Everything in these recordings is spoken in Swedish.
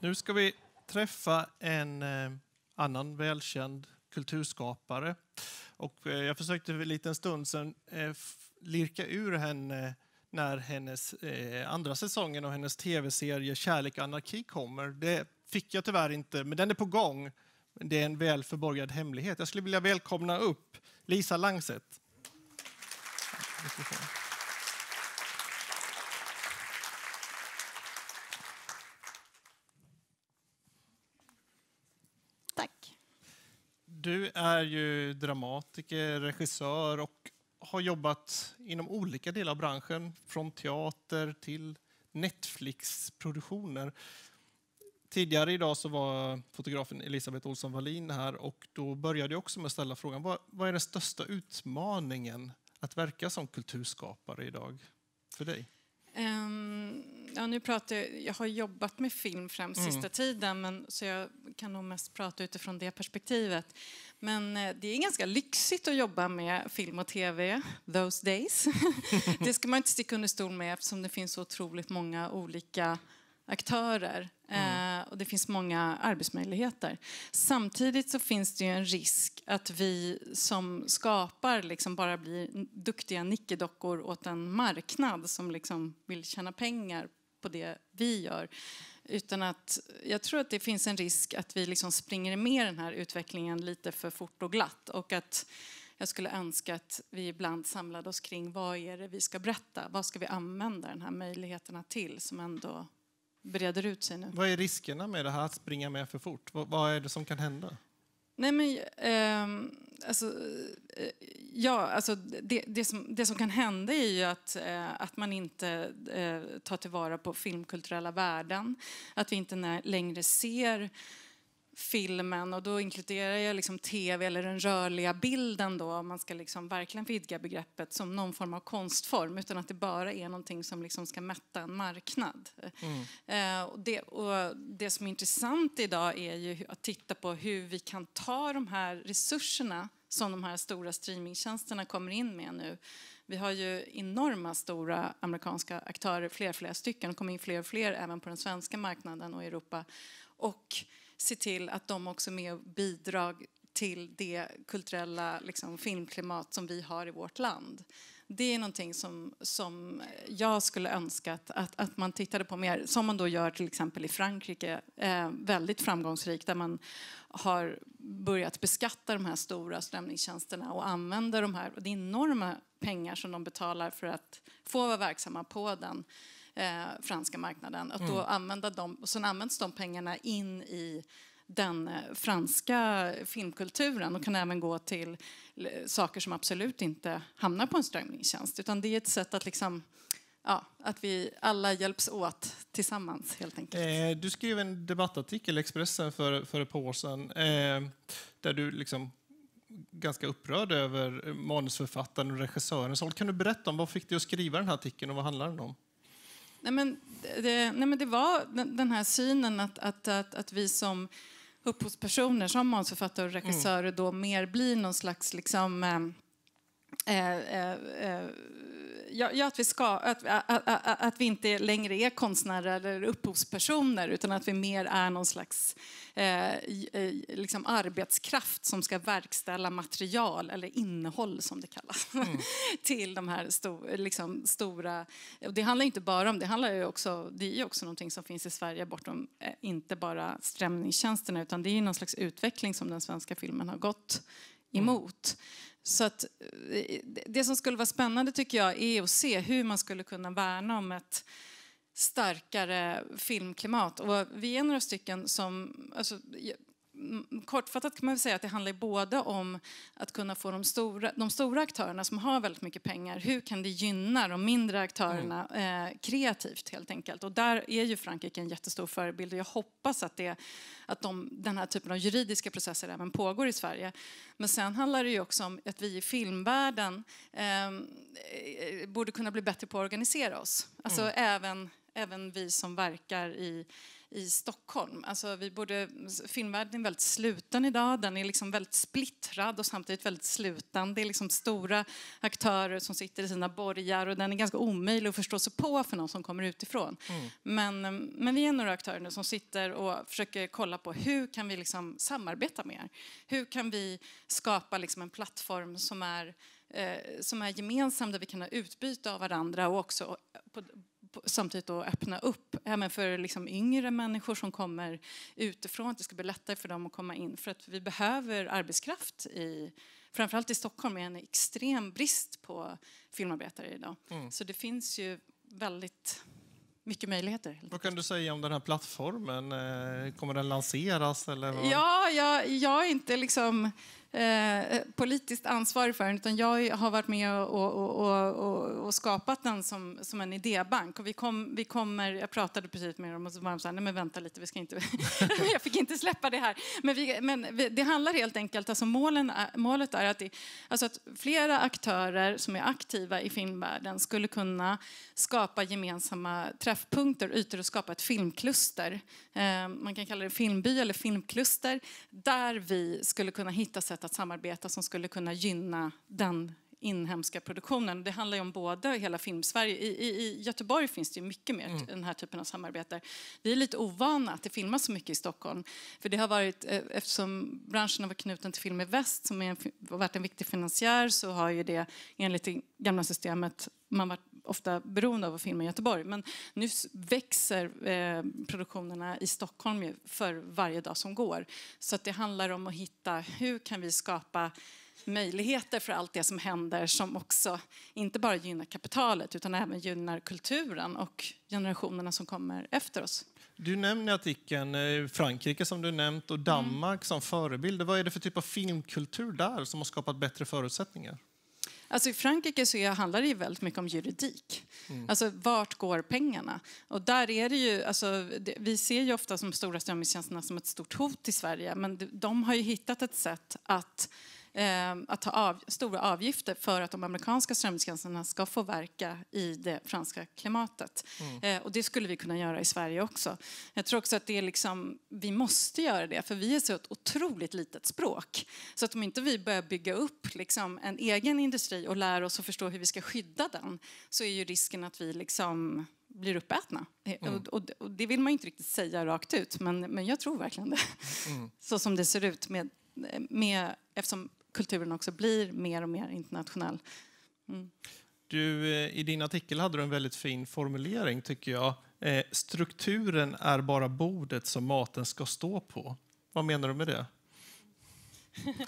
Nu ska vi träffa en eh, annan välkänd kulturskapare. Och eh, jag försökte för en liten stund sedan eh, lirka ur henne när hennes andra säsongen av hennes tv-serie Kärlek och anarki kommer. Det fick jag tyvärr inte, men den är på gång. Det är en väl förborgad hemlighet. Jag skulle vilja välkomna upp Lisa Langset. Du är ju dramatiker, regissör och har jobbat inom olika delar av branschen, från teater till Netflix-produktioner. Tidigare idag så var fotografen Elisabeth Olsson Wallin här och då började jag också med att ställa frågan vad, vad är den största utmaningen att verka som kulturskapare idag för dig? Um Ja, nu pratar jag, jag har jobbat med film främst mm. sista tiden, men, så jag kan nog mest prata utifrån det perspektivet. Men eh, det är ganska lyxigt att jobba med film och tv those days. det ska man inte sticka under stol med eftersom det finns så otroligt många olika aktörer mm. Eh, och det finns många arbetsmöjligheter. Samtidigt så finns det ju en risk att vi som skapar liksom bara blir duktiga nickedockor åt en marknad som liksom vill tjäna pengar på det vi gör. Utan att jag tror att det finns en risk att vi liksom springer med den här utvecklingen lite för fort och glatt. Och att jag skulle önska att vi ibland samlade oss kring vad är det vi ska berätta? Vad ska vi använda de här möjligheterna till som ändå breder ut sig nu? Vad är riskerna med det här att springa med för fort? Vad, vad är det som kan hända? Nej, men... Eh, alltså, eh, ja, alltså det, det, som, det som kan hända är ju att, eh, att man inte eh, tar tillvara på filmkulturella värden. Att vi inte längre ser filmen och då inkluderar jag liksom tv eller den rörliga bilden då om man ska liksom verkligen vidga begreppet som någon form av konstform utan att det bara är någonting som liksom ska mätta en marknad. Mm. Eh, och det, och det som är intressant idag är ju att titta på hur vi kan ta de här resurserna som de här stora streamingtjänsterna kommer in med nu. Vi har ju enorma stora amerikanska aktörer, fler och fler stycken, kommer in fler och fler även på den svenska marknaden och Europa. Och se till att de också är med och bidrar till det kulturella liksom, filmklimat som vi har i vårt land. Det är någonting som, som jag skulle önska att, att man tittade på mer, som man då gör till exempel i Frankrike, eh, väldigt framgångsrikt, där man har börjat beskatta de här stora strömningstjänsterna och använder de här, och det är enorma pengar som de betalar för att få vara verksamma på den. Eh, franska marknaden. Att då mm. använda dem, och sen används de pengarna in i den eh, franska filmkulturen och kan även gå till saker som absolut inte hamnar på en strömningstjänst. Utan det är ett sätt att liksom ja, att vi alla hjälps åt tillsammans helt enkelt. Eh, du skrev en debattartikel i Expressen för, för ett par år sedan eh, där du liksom ganska upprörd över manusförfattaren och regissören. Så kan du berätta om vad fick dig att skriva den här artikeln och vad handlar den om? Nej, men det, nej, men det var den här synen att, att, att, att vi som upphovspersoner, som manusförfattare och regissörer, mm. då mer blir någon slags liksom, eh, Eh, eh, eh, ja, att, vi ska, att, att, att, vi inte längre är konstnärer eller upphovspersoner utan att vi mer är någon slags eh, liksom arbetskraft som ska verkställa material, eller innehåll som det kallas, mm. till de här stor, liksom, stora... Och det handlar inte bara om det, handlar ju också, det är ju också någonting som finns i Sverige bortom eh, inte bara strömningstjänsterna utan det är ju någon slags utveckling som den svenska filmen har gått mm. emot. Så att, eh, det som skulle vara spännande tycker jag är att se hur man skulle kunna värna om ett starkare filmklimat. Och vi är några stycken som... Alltså, kortfattat kan man säga att det handlar både om att kunna få de stora, de stora aktörerna som har väldigt mycket pengar, hur kan det gynna de mindre aktörerna mm. eh, kreativt helt enkelt? Och där är ju Frankrike en jättestor förebild och jag hoppas att, det, att de, den här typen av juridiska processer även pågår i Sverige. Men sen handlar det ju också om att vi i filmvärlden eh, eh borde kunna bli bättre på att organisera oss. Alltså mm. även även vi som verkar i i Stockholm. Alltså vi borde, filmvärlden är väldigt sluten idag, den är liksom väldigt splittrad och samtidigt väldigt sluten. Det är liksom stora aktörer som sitter i sina borgar och den är ganska omöjlig att förstå sig på för någon som kommer utifrån. Mm. Men, eh, men vi är några aktörer nu som sitter och försöker kolla på hur kan vi liksom samarbeta mer? Hur kan vi skapa liksom en plattform som är eh, som är gemensam där vi kan ha utbyte av varandra och också på, samtidigt då öppna upp även för liksom yngre människor som kommer utifrån, att det ska bli lättare för dem att komma in. För att vi behöver arbetskraft i framförallt i Stockholm är en extrem brist på filmarbetare idag. Mm. Så det finns ju väldigt mycket möjligheter. Vad kan du säga om den här plattformen? Eh, kommer den lanseras? Eller vad? Ja, jag, jag är inte liksom Eh, eh, politiskt ansvarig för den, utan jag har varit med och, och, och, och skapat den som, som, en idébank. Och vi, kom, vi kommer, jag pratade precis med dem och så var de så här, nej men vänta lite, vi ska inte, jag fick inte släppa det här. Men, vi, men vi, det handlar helt enkelt, alltså målen, eh, målet är att, det, alltså att flera aktörer som är aktiva i filmvärlden skulle kunna skapa gemensamma träffpunkter, ytor och skapa ett filmkluster. man kan kalla det filmby eller filmkluster, där vi skulle kunna hitta sätt sätt att samarbeta som skulle kunna gynna den inhemska produktionen. Det handlar ju om både hela filmsverige. I, i, I, Göteborg finns det ju mycket mer mm. den här typen av samarbete. Vi är lite ovana att det filmas så mycket i Stockholm. För det har varit, eh, eftersom branschen har varit knuten till Film i Väst som har varit en viktig finansiär så har ju det enligt det gamla systemet man varit ofta beroende av att filma i Göteborg. Men nu växer eh, produktionerna i Stockholm för varje dag som går. Så det handlar om att hitta hur kan vi skapa möjligheter för allt det som händer som också inte bara gynnar kapitalet utan även gynnar kulturen och generationerna som kommer efter oss. Du nämner i artikeln eh, Frankrike som du nämnt och mm. Danmark mm. som förebilder. Vad är det för typ av filmkultur där som har skapat bättre förutsättningar? Alltså I Frankrike så handlar det ju väldigt mycket om juridik. Mm. Alltså vart går pengarna? Och där är det ju, alltså, det, vi ser ju ofta de stora strömningstjänsterna som ett stort hot i Sverige, men de har ju hittat ett sätt att Ehm, att ta av, stora avgifter för att de amerikanska strömmingsgränserna ska få verka i det franska klimatet. Mm. Eh, och det skulle vi kunna göra i Sverige också. Jag tror också att det är liksom, vi måste göra det, för vi är så ett otroligt litet språk. Så att om inte vi börjar bygga upp liksom, en egen industri och lär oss att förstå hur vi ska skydda den, så är ju risken att vi liksom blir uppätna. Eh, mm. och, och, det vill man inte riktigt säga rakt ut, men, men jag tror verkligen det. Mm. Så som det ser ut, med, med, eftersom kulturen också blir mer och mer internationell. Mm. Du, eh, I din artikel hade du en väldigt fin formulering, tycker jag. Eh, strukturen är bara bordet som maten ska stå på. Vad menar du med det?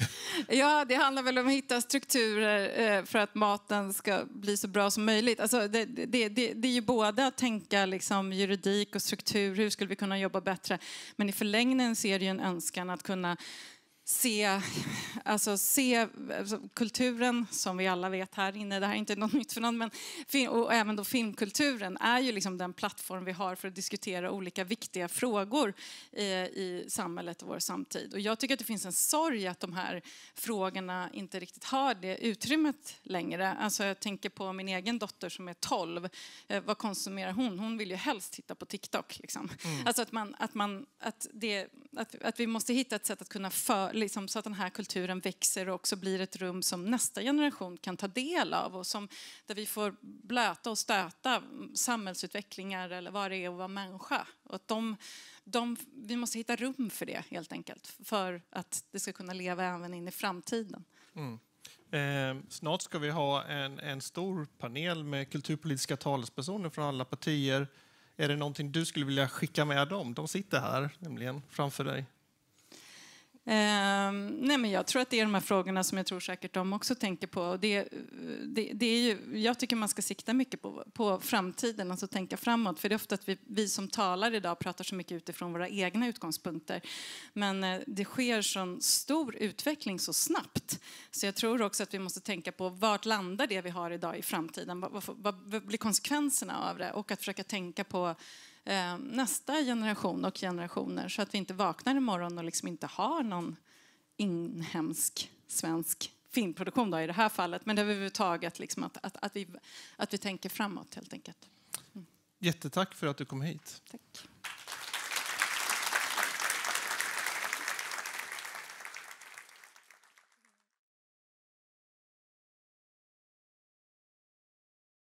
ja, det handlar väl om att hitta strukturer eh, för att maten ska bli så bra som möjligt. Alltså det, det, det, det, är ju både att tänka liksom juridik och struktur, hur skulle vi kunna jobba bättre? Men i förlängningen så är det ju en önskan att kunna se, alltså se alltså, kulturen, som vi alla vet här inne, det här är inte något nytt för någon, men, och även då filmkulturen är ju liksom den plattform vi har för att diskutera olika viktiga frågor i, eh, i samhället och vår samtid. Och jag tycker att det finns en sorg att de här frågorna inte riktigt har det utrymmet längre. Alltså jag tänker på min egen dotter som är 12. Eh, vad konsumerar hon? Hon vill ju helst titta på TikTok. Liksom. Mm. Alltså att, man, att, man, att det att, att vi måste hitta ett sätt att kunna för, liksom, så att den här kulturen växer och också blir ett rum som nästa generation kan ta del av och som, där vi får blöta och stöta samhällsutvecklingar eller vad det är att vara människa. Och att de, de, vi måste hitta rum för det helt enkelt för att det ska kunna leva även in i framtiden. Mm. Ehm, snart ska vi ha en, en stor panel med kulturpolitiska talespersoner från alla partier är det någonting du skulle vilja skicka med dem? De sitter här nämligen framför dig. Ehm, nej men jag tror att det är de här frågorna som jag tror säkert de också tänker på. Det, eh, det, det är ju, jag tycker man ska sikta mycket på, på, framtiden, alltså tänka framåt. För det är ofta att vi, vi, som talar idag pratar så mycket utifrån våra egna utgångspunkter. Men eh, det sker sån stor utveckling så snabbt. Så jag tror också att vi måste tänka på vart landar det vi har idag i framtiden? Vad, vad, vad blir konsekvenserna av det? Och att försöka tänka på eh, nästa generation och generationer så att vi inte vaknar imorgon och liksom inte har någon inhemsk svensk filmproduktion då, i det här fallet. Men överhuvudtaget liksom att, att, att, vi, att vi tänker framåt helt enkelt. Mm. Jättetack för att du kom hit. Tack.